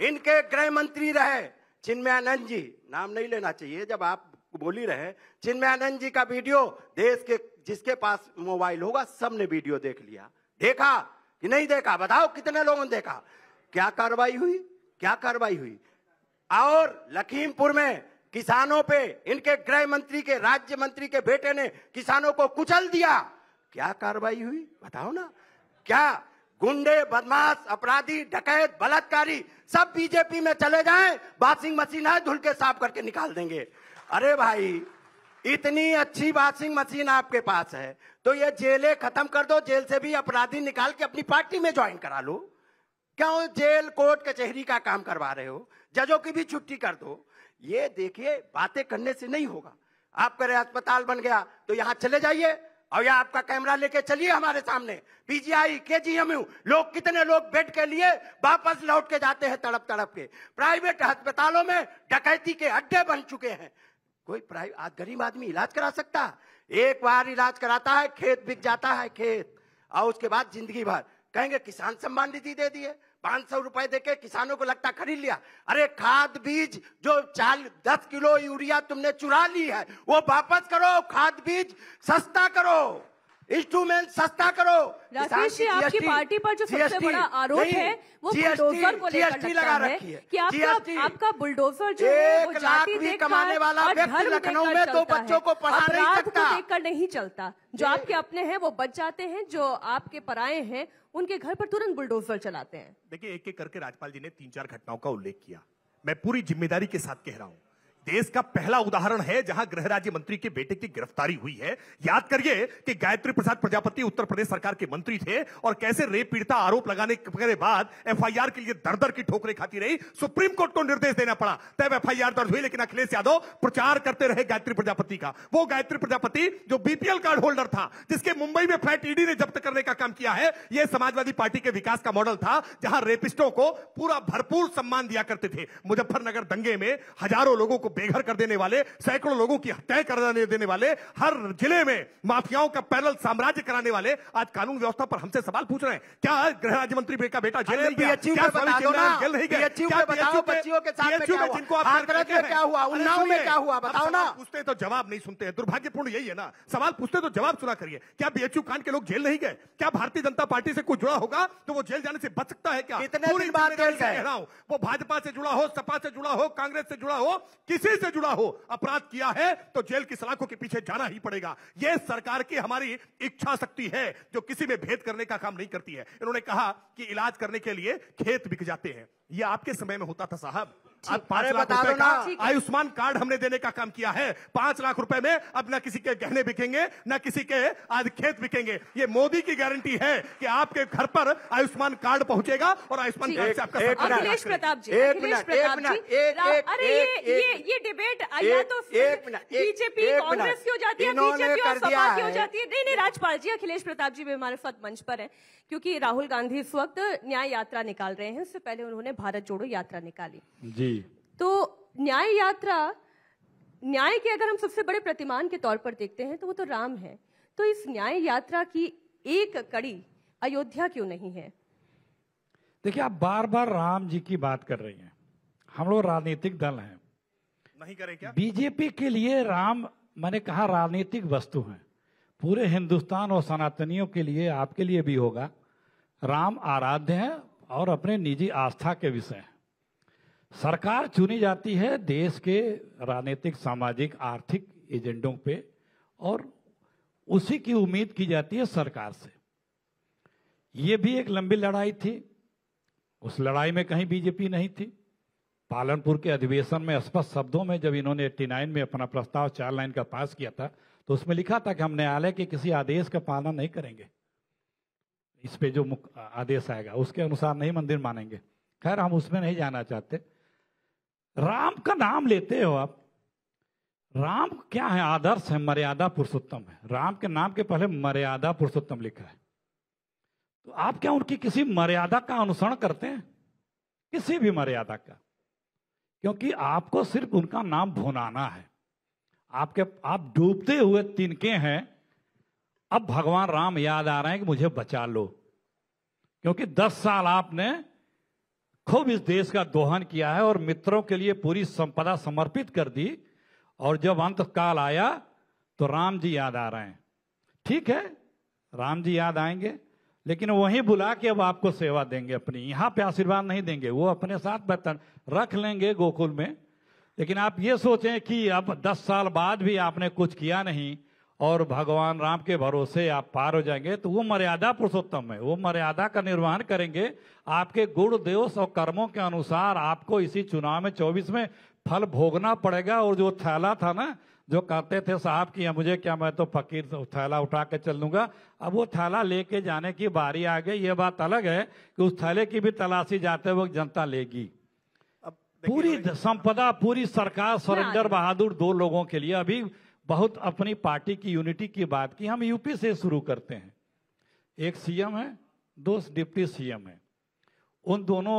इनके गृह मंत्री रहे चिन्मयानंद जी नाम नहीं लेना चाहिए जब आप बोली रहे चिन्मयानंद जी का वीडियो देश के जिसके पास मोबाइल होगा सबने वीडियो देख लिया देखा कि नहीं देखा बताओ कितने लोगों ने देखा क्या कार्रवाई हुई क्या कार्रवाई हुई और लखीमपुर में किसानों पे इनके गृह मंत्री के राज्य मंत्री के बेटे ने किसानों को कुचल दिया क्या कार्रवाई हुई बताओ ना क्या गुंडे बदमाश अपराधी डकैत बलात्कारी सब बीजेपी में चले जाएं वाशिंग मशीन है धुल के साफ करके निकाल देंगे अरे भाई इतनी अच्छी वाशिंग मशीन आपके पास है तो ये जेलें खत्म कर दो जेल से भी अपराधी निकाल के अपनी पार्टी में ज्वाइन करा लो क्यों जेल कोर्ट कचहरी का काम करवा रहे हो जजों की भी छुट्टी कर दो ये देखिए बातें करने से नहीं होगा आप कह रहे अस्पताल बन गया तो यहाँ चले जाइए और यहाँ आपका कैमरा लेके चलिए हमारे सामने पीजीआई के जीएमयू लोग कितने लोग बेड के लिए वापस लौट के जाते हैं तड़प तड़प के प्राइवेट अस्पतालों में डकैती के अड्डे बन चुके हैं कोई प्राइवेट गरीब आदमी इलाज करा सकता एक बार इलाज कराता है खेत बिक जाता है खेत और उसके बाद जिंदगी भर कहेंगे किसान सम्मान निधि दे दिए पांच सौ रुपए देके किसानों को लगता खरीद लिया अरे खाद बीज जो चाल दस किलो यूरिया तुमने चुरा ली है वो वापस करो खाद बीज सस्ता करो इंस्ट्रूमेंट सस्ता करो राकेश जी आपकी पार्टी पर जो सबसे बड़ा आरोप है वो बुलडोजर को लेकर लगा रखी है कि आपका आपका बुलडोजर जो एक लाख भी कमाने वाला व्यक्ति लखनऊ में दो बच्चों को पढ़ा नहीं सकता देखकर नहीं चलता जो आपके अपने हैं वो बच जाते हैं जो आपके पराए हैं उनके घर पर तुरंत बुलडोजर चलाते हैं देखिए एक एक करके राजपाल जी ने तीन चार घटनाओं का उल्लेख किया मैं पूरी जिम्मेदारी के साथ कह रहा हूं देश का पहला उदाहरण है जहां गृह राज्य मंत्री के बेटे की गिरफ्तारी हुई है याद करिए कि गायत्री प्रसाद प्रजापति उत्तर प्रदेश सरकार के मंत्री थे और कैसे रेप पीड़िता आरोप लगाने के बाद एफआईआर के लिए दर दर की ठोकरे खाती रही सुप्रीम कोर्ट को निर्देश देना पड़ा तब एफ दर्ज हुई लेकिन अखिलेश यादव प्रचार करते रहे गायत्री प्रजापति का वो गायत्री प्रजापति जो बीपीएल कार्ड होल्डर था जिसके मुंबई में फ्लैट ईडी e ने जब्त करने का काम किया है यह समाजवादी पार्टी के विकास का मॉडल था जहां रेपिस्टों को पूरा भरपूर सम्मान दिया करते थे मुजफ्फरनगर दंगे में हजारों लोगों को बेघर कर देने वाले सैकड़ों लोगों की हत्याएं कर देने वाले हर जिले में माफियाओं का पैरल साम्राज्य कराने वाले आज कानून व्यवस्था पर हमसे सवाल पूछ रहे हैं क्या गृह राज्य मंत्री का बेटा जेल पूछते तो जवाब नहीं सुनते हैं दुर्भाग्यपूर्ण यही है ना सवाल पूछते तो जवाब सुना करिए क्या बीएचयू कांड के लोग जेल नहीं गए क्या भारतीय जनता पार्टी से कुछ जुड़ा होगा तो वो जेल जाने से बच सकता है क्या वो भाजपा से जुड़ा हो सपा से जुड़ा हो कांग्रेस से जुड़ा हो किसी किसी से जुड़ा हो अपराध किया है तो जेल की सलाखों के पीछे जाना ही पड़ेगा यह सरकार की हमारी इच्छा शक्ति है जो किसी में भेद करने का काम नहीं करती है इन्होंने कहा कि इलाज करने के लिए खेत बिक जाते हैं यह आपके समय में होता था साहब आप पांच लाख रुपए का आयुष्मान कार्ड हमने देने का काम किया है पांच लाख रुपए में अब ना किसी के गहने बिकेंगे ना किसी के आज खेत बिकेंगे ये मोदी की गारंटी है कि आपके घर पर आयुष्मान कार्ड पहुंचेगा और आयुष्मान कार्ड से आपका अखिलेश प्रताप जी मिनट एक मिनट अरे ये ये डिबेट या तो बीजेपी कांग्रेस की जाती है बीजेपी और सपा की जाती है नहीं नहीं राजपाल जी अखिलेश प्रताप जी भी हमारे साथ मंच पर है क्योंकि राहुल गांधी इस वक्त न्याय यात्रा निकाल रहे हैं उससे पहले उन्होंने भारत जोड़ो यात्रा निकाली जी तो न्याय यात्रा न्याय के अगर हम सबसे बड़े प्रतिमान के तौर पर देखते हैं तो वो तो राम है तो इस न्याय यात्रा की एक कड़ी अयोध्या क्यों नहीं है देखिए आप बार बार राम जी की बात कर रही हैं हम लोग राजनीतिक दल हैं नहीं करें क्या बीजेपी के लिए राम मैंने कहा राजनीतिक वस्तु है पूरे हिंदुस्तान और सनातनियों के लिए आपके लिए भी होगा राम आराध्य है और अपने निजी आस्था के विषय हैं सरकार चुनी जाती है देश के राजनीतिक सामाजिक आर्थिक एजेंडों पे और उसी की उम्मीद की जाती है सरकार से ये भी एक लंबी लड़ाई थी उस लड़ाई में कहीं बीजेपी नहीं थी पालनपुर के अधिवेशन में स्पष्ट शब्दों में जब इन्होंने 89 में अपना प्रस्ताव चार लाइन का पास किया था तो उसमें लिखा था कि हम न्यायालय के किसी आदेश का पालन नहीं करेंगे इस पे जो आदेश आएगा उसके अनुसार नहीं मंदिर मानेंगे खैर हम उसमें नहीं जाना चाहते राम का नाम लेते हो आप राम क्या है आदर्श है मर्यादा पुरुषोत्तम है राम के नाम के पहले मर्यादा पुरुषोत्तम लिखा है तो आप क्या उनकी किसी मर्यादा का अनुसरण करते हैं किसी भी मर्यादा का क्योंकि आपको सिर्फ उनका नाम भुनाना है आपके आप डूबते हुए तिनके हैं अब भगवान राम याद आ रहे हैं कि मुझे बचा लो क्योंकि दस साल आपने खूब इस देश का दोहन किया है और मित्रों के लिए पूरी संपदा समर्पित कर दी और जब अंत काल आया तो राम जी याद आ रहे हैं ठीक है राम जी याद आएंगे लेकिन वहीं बुला के अब आपको सेवा देंगे अपनी यहां पे आशीर्वाद नहीं देंगे वो अपने साथ बर्तन रख लेंगे गोकुल में लेकिन आप ये सोचें कि अब 10 साल बाद भी आपने कुछ किया नहीं और भगवान राम के भरोसे आप पार हो जाएंगे तो वो मर्यादा पुरुषोत्तम है वो मर्यादा का निर्वहन करेंगे आपके गुण दोष और कर्मों के अनुसार आपको इसी चुनाव में चौबीस में फल भोगना पड़ेगा और जो थैला था ना जो कहते थे साहब कि मुझे क्या मैं तो फकीर थैला उठा के चल लूंगा अब वो थैला लेके जाने की बारी आ गई ये बात अलग है कि उस थैले की भी तलाशी जाते वक्त जनता लेगी पूरी संपदा पूरी सरकार हाँ। सरेंडर बहादुर दो लोगों के लिए अभी बहुत अपनी पार्टी की यूनिटी की बात की हम यूपी से शुरू करते हैं एक सीएम है दो डिप्टी सीएम है उन दोनों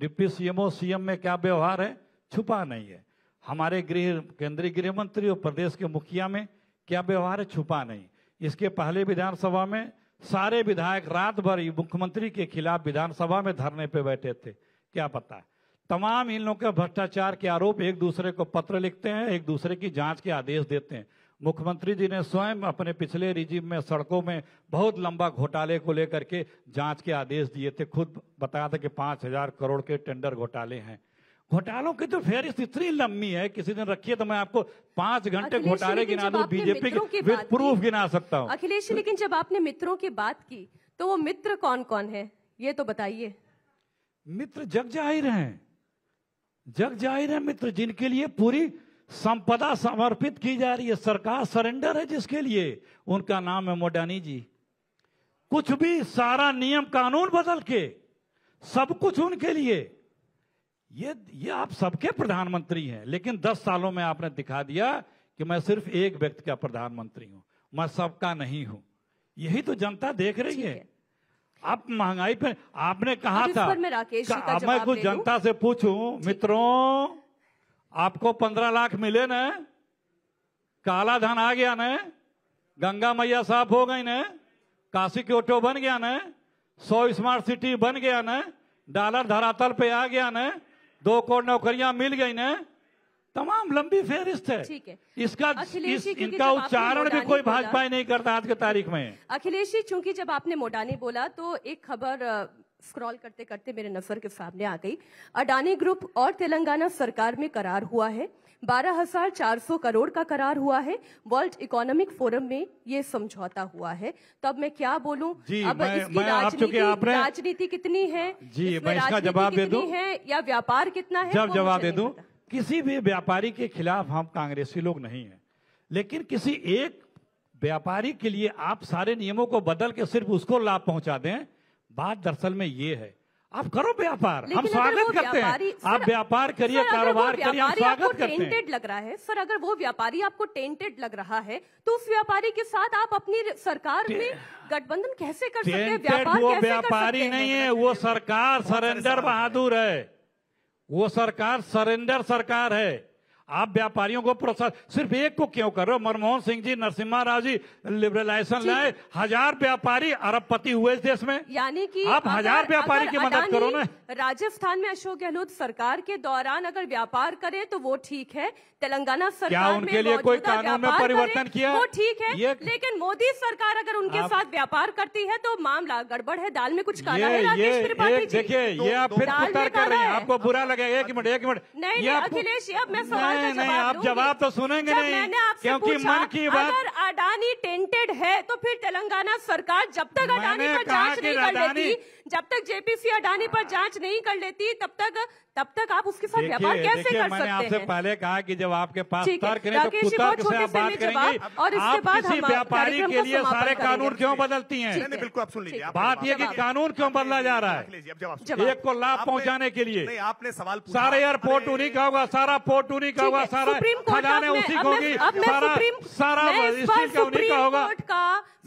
डिप्टी सीएमओ सीएम में क्या व्यवहार है छुपा नहीं है हमारे गृह केंद्रीय गृह मंत्री और प्रदेश के मुखिया में क्या व्यवहार है छुपा नहीं इसके पहले विधानसभा में सारे विधायक रात भर मुख्यमंत्री के खिलाफ विधानसभा में धरने पे बैठे थे क्या पता है तमाम इन लोगों के भ्रष्टाचार के आरोप एक दूसरे को पत्र लिखते हैं एक दूसरे की जांच के आदेश देते हैं मुख्यमंत्री जी ने स्वयं अपने पिछले रिजिम में सड़कों में बहुत लंबा घोटाले को लेकर के जांच के आदेश दिए थे खुद बताया था कि पांच हजार करोड़ के टेंडर घोटाले हैं घोटालों की तो फेहरिस्त इतनी लंबी है किसी दिन रखिए तो मैं आपको पांच घंटे घोटाले गिना दू बीजेपी के विद प्रूफ गिना सकता हूँ अखिलेश लेकिन जब आपने मित्रों की बात की तो वो मित्र कौन कौन है ये तो बताइए मित्र जग जाहिर हैं जग जाहिर है मित्र जिनके लिए पूरी संपदा समर्पित की जा रही है सरकार सरेंडर है जिसके लिए उनका नाम है मोडानी जी कुछ भी सारा नियम कानून बदल के सब कुछ उनके लिए ये ये आप सबके प्रधानमंत्री हैं लेकिन दस सालों में आपने दिखा दिया कि मैं सिर्फ एक व्यक्ति का प्रधानमंत्री हूं मैं सबका नहीं हूं यही तो जनता देख रही है आप महंगाई पे आपने कहा था मैं राकेश का मैं कुछ जनता से पूछूं मित्रों आपको पंद्रह लाख मिले न काला धन आ गया न गंगा मैया साफ हो गई न काशी की ऑटो बन गया न सौ स्मार्ट सिटी बन गया न डॉलर धरातल पे आ गया न दो करोड़ नौकरियां मिल गई न तमाम लंबी फेहरिस्त है ठीक है इसका इस, इनका उच्चारण भी कोई भाजपा नहीं करता आज की तारीख में अखिलेश जी चूंकि जब आपने मोडानी बोला तो एक खबर स्क्रॉल करते करते मेरे नजर के सामने आ गई अडानी ग्रुप और तेलंगाना सरकार में करार हुआ है 12,400 करोड़ का करार हुआ है वर्ल्ड इकोनॉमिक फोरम में ये समझौता हुआ है तब मैं क्या बोलूं जी, अब मैं, इसकी मैं राजनीति, आप राजनीति कितनी है जी मैं इसका जवाब दे दूं है या व्यापार कितना है जवाब दे दूं किसी भी व्यापारी के खिलाफ हम कांग्रेसी लोग नहीं हैं लेकिन किसी एक व्यापारी के लिए आप सारे नियमों को बदल के सिर्फ उसको लाभ पहुंचा दें बात दरअसल में ये है आप करो व्यापार हम स्वागत करते हैं आप व्यापार करिए कारोबार करिए हम स्वागत करते हैं टेंटेड लग रहा है सर अगर वो व्यापारी आपको टेंटेड लग रहा है तो उस व्यापारी के साथ आप अपनी सरकार में गठबंधन कैसे कर सकते हैं व्यापार वो व्यापारी नहीं है वो सरकार सरेंडर बहादुर है वो सरकार सरेंडर सरकार है आप व्यापारियों को प्रोत्साहन सिर्फ एक को क्यों कर रहे हो मनमोहन सिंह जी नरसिम्हा राव जी लिबरलाइजेशन लाए हजार व्यापारी अरबपति हुए इस देश में यानी कि आप अगर, हजार व्यापारी की मदद करो ना राजस्थान में अशोक गहलोत सरकार के दौरान अगर व्यापार करे तो वो ठीक है तेलंगाना सरकार क्या उनके लिए कोई कानून में परिवर्तन किया वो ठीक है ये... लेकिन मोदी सरकार अगर उनके आप... साथ व्यापार करती है तो मामला गड़बड़ है दाल में कुछ काला है राकेश त्रिपाठी देखिए ये आप फिर कर रहे हैं आपको बुरा लगे एक मिनट एक मिनट नहीं अखिलेश अब मैं सवाल नहीं आप जवाब तो सुनेंगे नहीं क्योंकि मन की बात अगर अडानी टेंटेड है तो फिर तेलंगाना सरकार जब तक अडानी का जांच नहीं कर लेती जब तक जेपीसी अडानी पर जांच नहीं कर लेती तब तक तब तक आप उसके साथ व्यापार कैसे कर सकते हैं आपसे पहले कहा कि जब आपके पास तर्क नहीं तो से आप बात करेंगे और इसके बाद व्यापारी के लिए सारे कानून क्यों बदलती हैं बिल्कुल आप सुन लीजिए बात यह कि कानून क्यों बदला जा रहा है एक को लाभ पहुंचाने के लिए आपने सवाल सारे एयरपोर्ट उन्हीं तो का होगा सारा पोर्ट तो उन्हीं का होगा सारा खजाने उसी को सारा सारा उन्हीं का होगा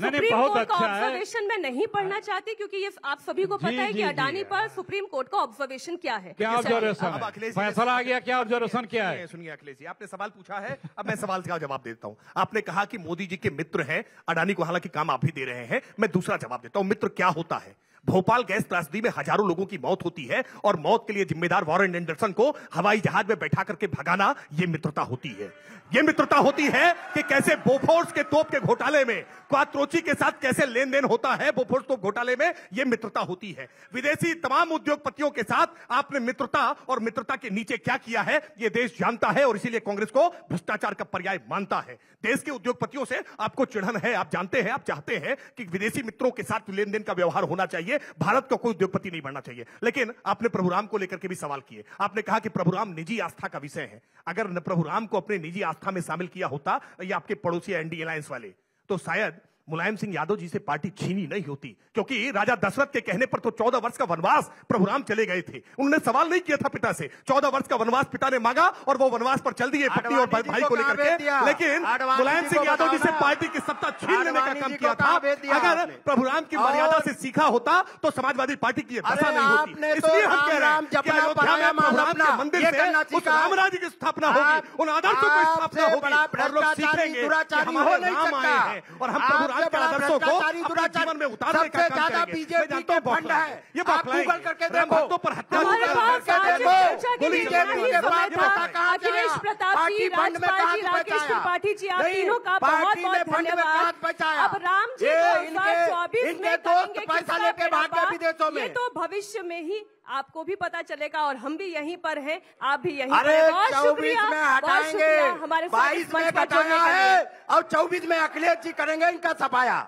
नहीं, सुप्रीम बहुत कोर्ट अच्छा का ऑब्जर्वेशन मैं नहीं पढ़ना चाहती क्योंकि ये आप सभी को पता है कि अडानी पर सुप्रीम कोर्ट का ऑब्जर्वेशन क्या है क्या ऑब्जर्वेशन फैसला आ गया क्या ऑब्जर्वेशन क्या है सुनिए अखिलेश जी आपने सवाल पूछा है अब मैं सवाल का जवाब देता हूँ आपने कहा कि मोदी जी के मित्र है अडानी को हालांकि काम आप ही दे रहे हैं मैं दूसरा जवाब देता हूँ मित्र क्या होता है भोपाल गैस त्रासदी में हजारों लोगों की मौत होती है और मौत के लिए जिम्मेदार वॉरेन एंडरसन को हवाई जहाज में बैठा करके भगाना ये मित्रता होती है ये मित्रता होती है कि कैसे बोफोर्स के तोप के घोटाले में क्वात्रोची के साथ कैसे लेन देन होता है बोफोर्स तो घोटाले में ये मित्रता होती है विदेशी तमाम उद्योगपतियों के साथ आपने मित्रता और मित्रता के नीचे क्या किया है ये देश जानता है और इसीलिए कांग्रेस को भ्रष्टाचार का पर्याय मानता है देश के उद्योगपतियों से आपको चिढ़न है आप जानते हैं आप चाहते हैं कि विदेशी मित्रों के साथ लेन देन का व्यवहार होना चाहिए भारत का कोई उद्योगपति नहीं बनना चाहिए लेकिन आपने प्रभुराम को लेकर के भी सवाल किए आपने कहा कि प्रभुराम निजी आस्था का विषय है अगर प्रभुराम को अपने निजी आस्था में शामिल किया होता या आपके पड़ोसी एनडी अलायंस वाले तो शायद मुलायम सिंह यादव जी से पार्टी छीनी नहीं होती क्योंकि राजा दशरथ के कहने पर तो चौदह वर्ष का वनवास प्रभु राम चले गए थे उन्होंने सवाल नहीं किया था पिता से चौदह वर्ष का वनवास पिता ने मांगा और वो वनवास पर चल दिए पत्नी और भाई को लेकर लेकिन मुलायम सिंह यादव जी से पार्टी की सत्ता छीन लेने का काम किया था अगर प्रभु राम की मर्यादा से सीखा होता तो समाजवादी पार्टी की दशा नहीं होती तो इसलिए हम कह रहे हैं मंदिर से रामराज्य की स्थापना होगी उन आदर्शों की स्थापना होगी और लोग सीखेंगे हम आए हैं और हम प्रभु राम समाज के आदर्शों को जीवन में उतार सबसे ज्यादा बीजेपी तो फंड है ये बात गूगल करके देखो तो पर हत्या बीजेपी अखिलेश प्रताप जी में राकेश त्रिपाठी जी आप तीनों का बहुत बहुत धन्यवाद अब राम जी दो हजार चौबीस तो में तो भविष्य में ही आपको भी पता चलेगा और हम भी यहीं पर हैं आप भी यहीं अरे पर बहुत में हटाएंगे हमारे बाईस में है और चौबीस में अखिलेश जी करेंगे इनका सफाया